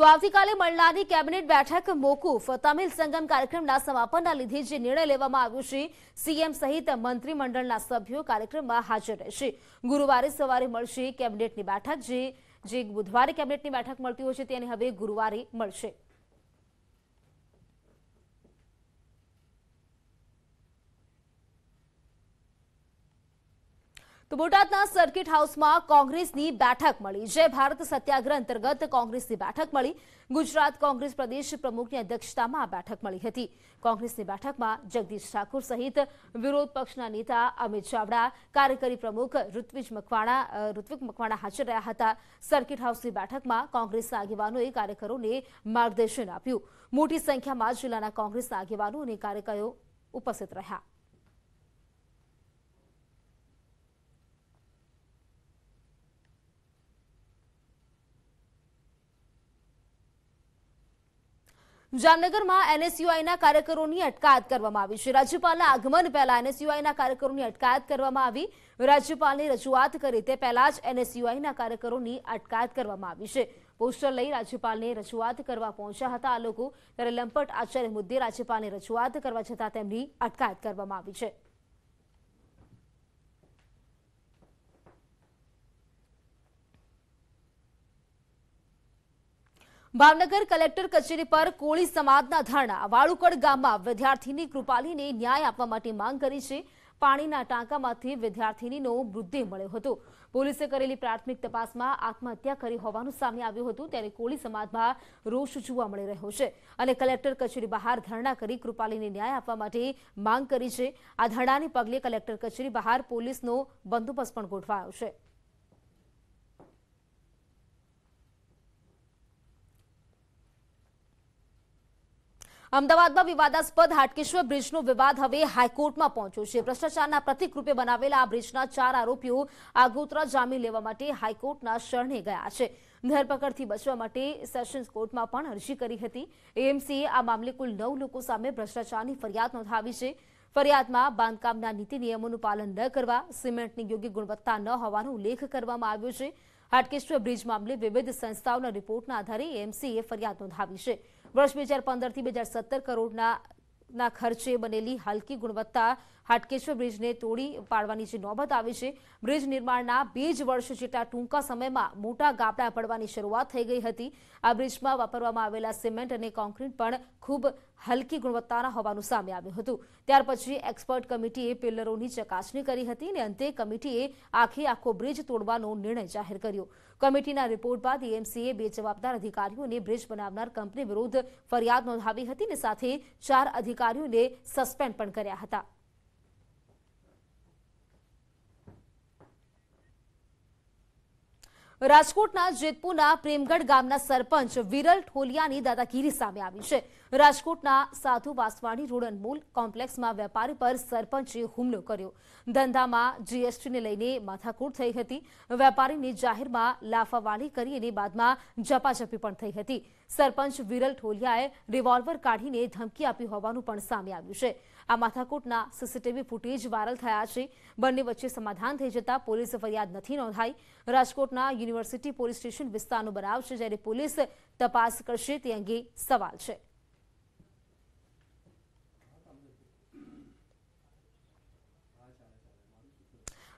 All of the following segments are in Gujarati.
તો આવતીકાલે મળનારી કેબિનેટ બેઠક મોકૂફ તમિલ સંગમ કાર્યક્રમના સમાપનના લીધે જે નિર્ણય લેવામાં આવ્યો છે સીએમ સહિત મંત્રીમંડળના સભ્યો કાર્યક્રમમાં હાજર રહેશે ગુરુવારે સવારે મળશે કેબિનેટની બેઠક જે બુધવારે કેબિનેટની બેઠક મળતી હોય છે તેને હવે ગુરુવારે મળશે તો બોટાદના સર્કિટ હાઉસમાં કોંગ્રેસની બેઠક મળી જે ભારત સત્યાગ્રહ અંતર્ગત કોંગ્રેસની બેઠક મળી ગુજરાત કોંગ્રેસ પ્રદેશ પ્રમુખની અધ્યક્ષતામાં આ બેઠક મળી હતી કોંગ્રેસની બેઠકમાં જગદીશ ઠાકુર સહિત વિરોધ પક્ષના નેતા અમિત ચાવડા કાર્યકારી પ્રમુખ ઋત્વિજ મકવાણા ઋત્વિક મકવાણા હાજર રહ્યા હતા સર્કિટ હાઉસની બેઠકમાં કોંગ્રેસના આગેવાનોએ કાર્યકરોને માર્ગદર્શન આપ્યું મોટી સંખ્યામાં જિલ્લાના કોંગ્રેસના આગેવાનો અને કાર્યકરો ઉપસ્થિત રહ્યા જામનગરમાં એનએસયુઆઈના કાર્યકરોની અટકાયત કરવામાં આવી છે રાજ્યપાલના આગમન પહેલા એનએસયુઆઈના કાર્યકરોની અટકાયત કરવામાં આવી રાજ્યપાલની રજૂઆત કરી તે પહેલા જ એનએસયુઆઈના કાર્યકરોની અટકાયત કરવામાં આવી છે પોસ્ટર લઈ રાજ્યપાલની રજૂઆત કરવા પહોંચ્યા હતા આ લોકો ત્યારે લંપટ આચાર્ય મુદ્દે રાજ્યપાલની રજૂઆત કરવા છતાં તેમની અટકાયત કરવામાં આવી છે ભાવનગર કલેક્ટર કચેરી પર કોળી સમાજના ધરણા વાળુકડ ગામમાં વિદ્યાર્થીની કૃપાલીને ન્યાય આપવા માટે માંગ કરી છે પાણીના ટાંકામાંથી વિદ્યાર્થીનીનો મૃતદેહ મળ્યો હતો પોલીસે કરેલી પ્રાથમિક તપાસમાં આત્મહત્યા કરી હોવાનું સામે આવ્યું હતું ત્યારે કોળી સમાજમાં રોષ જોવા મળી રહ્યો છે અને કલેક્ટર કચેરી બહાર ધરણા કરી કૃપાલીને ન્યાય આપવા માટે માંગ કરી છે આ ધરણાને પગલે કલેક્ટર કચેરી બહાર પોલીસનો બંદોબસ્ત પણ ગોઠવાયો છે અમદાવાદમાં વિવાદાસ્પદ હાટકેશ્વર બ્રિજનો વિવાદ હવે હાઈકોર્ટમાં પહોંચ્યો છે ભ્રષ્ટાચારના પ્રતિકરૂપે બનાવેલા આ બ્રિજના ચાર આરોપીઓ આગોતરા જામીન લેવા માટે હાઈકોર્ટના શરણે ગયા છે ધરપકડથી બચવા માટે સેશન્સ કોર્ટમાં પણ અરજી કરી હતી એએમસીએ આ મામલે કુલ નવ લોકો સામે ભ્રષ્ટાચારની ફરિયાદ નોંધાવી છે ફરિયાદમાં બાંધકામના નીતિ નિયમોનું પાલન ન કરવા સિમેન્ટની યોગ્ય ગુણવત્તા ન હોવાનો ઉલ્લેખ કરવામાં આવ્યો છે હાટકેશ્વર બ્રિજ મામલે વિવિધ સંસ્થાઓના રિપોર્ટના આધારે એએમસીએ ફરિયાદ નોંધાવી છે વર્ષ બે હજાર પંદરથી બે હજાર સત્તર કરોડના ખર્ચે બનેલી હલકી ગુણવત્તા હાટકેશ્વર બ્રિજને તોડી પાડવાની જે નોબત આવી છે બ્રિજ નિર્માણના બે જ વર્ષ જેટલા ટૂંકા સમયમાં મોટા ગાબડા પડવાની શરૂઆત થઈ ગઈ હતી આ બ્રિજમાં વાપરવામાં આવેલા સિમેન્ટ અને કોન્ક્રીટ પણ ખૂબ હલકી ગુણવત્તાના હોવાનું સામે આવ્યું હતું ત્યાર પછી એક્સપર્ટ કમિટીએ પિલ્લરોની ચકાસણી કરી હતી અને અંતે કમિટીએ આખે આખો બ્રિજ તોડવાનો નિર્ણય જાહેર કર્યો કમિટીના રિપોર્ટ બાદ એએમસીએ બે જવાબદાર અધિકારીઓને બ્રિજ બનાવનાર કંપની વિરુદ્ધ ફરિયાદ નોંધાવી હતી અને સાથે ચાર અધિકારીઓને સસ્પેન્ડ પણ કર્યા હતા રાજકોટના જેતપુરના પ્રેમગઢ ગામના સરપંચ વિરલ ઠોલિયાની દાદાગીરી સામે આવી છે રાજકોટના સાધુ વાસવાણી રોડ અનમોલ કોમ્પ્લેક્સમાં વેપારી પર સરપંચે હુમલો કર્યો ધંધામાં જીએસટીને લઈને માથાકૂટ થઈ હતી વેપારીની જાહેરમાં લાફાવાળી કરી અને બાદમાં ઝપાઝપી પણ થઈ હતી સરપંચ વિરલ ઠોલિયાએ રિવોલ્વર કાઢીને ધમકી આપી હોવાનું પણ સામે આવ્યું છે આ માથાકૂટના સીસીટીવી ફૂટેજ વાયરલ થયા છે બંને વચ્ચે સમાધાન થઈ જતાં પોલીસ ફરિયાદ નથી નોંધાઈ રાજકોટના યુનિવર્સિટી પોલીસ સ્ટેશન વિસ્તારનો બનાવ છે જ્યારે પોલીસ તપાસ કરશે તે અંગે સવાલ છે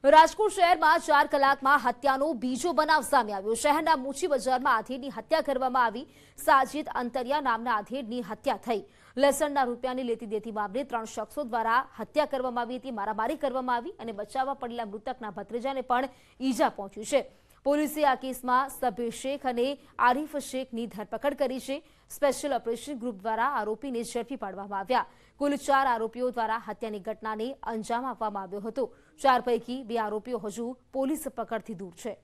રાજકોટ શહેરમાં ચાર કલાકમાં હત્યાનો બીજો બનાવ સામે આવ્યો શહેરના મૂછી બજારમાં આધેડની હત્યા કરવામાં આવી સાજીદ અંતરિયા નામના આધેડની હત્યા થઈ લસણના રૂપિયાની લેતી દેતી મામલે ત્રણ શખ્સો દ્વારા હત્યા કરવામાં આવી હતી મારામારી કરવામાં આવી અને બચાવવા પડેલા મૃતકના ભત્રીજાને પણ ઈજા પહોંચી છે પોલીસે આ કેસમાં સભ્ય શેખ અને આરીફ શેખની ધરપકડ કરી છે સ્પેશિયલ ઓપરેશન ગ્રુપ દ્વારા આરોપીને ઝડપી પાડવામાં આવ્યા કુલ ચાર આરોપીઓ દ્વારા હત્યાની ઘટનાને અંજામ આપવામાં આવ્યો હતો ચાર પૈકી બે આરોપીઓ હજુ પોલીસ પકડથી દૂર છે